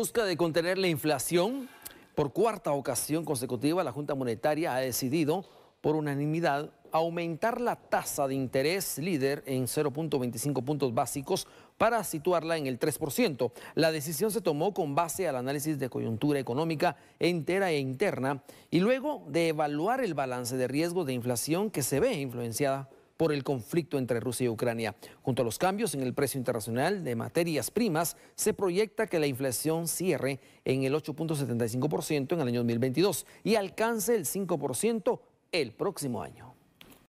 En busca de contener la inflación, por cuarta ocasión consecutiva la Junta Monetaria ha decidido por unanimidad aumentar la tasa de interés líder en 0.25 puntos básicos para situarla en el 3%. La decisión se tomó con base al análisis de coyuntura económica entera e interna y luego de evaluar el balance de riesgo de inflación que se ve influenciada por el conflicto entre Rusia y Ucrania. Junto a los cambios en el precio internacional de materias primas, se proyecta que la inflación cierre en el 8.75% en el año 2022 y alcance el 5% el próximo año.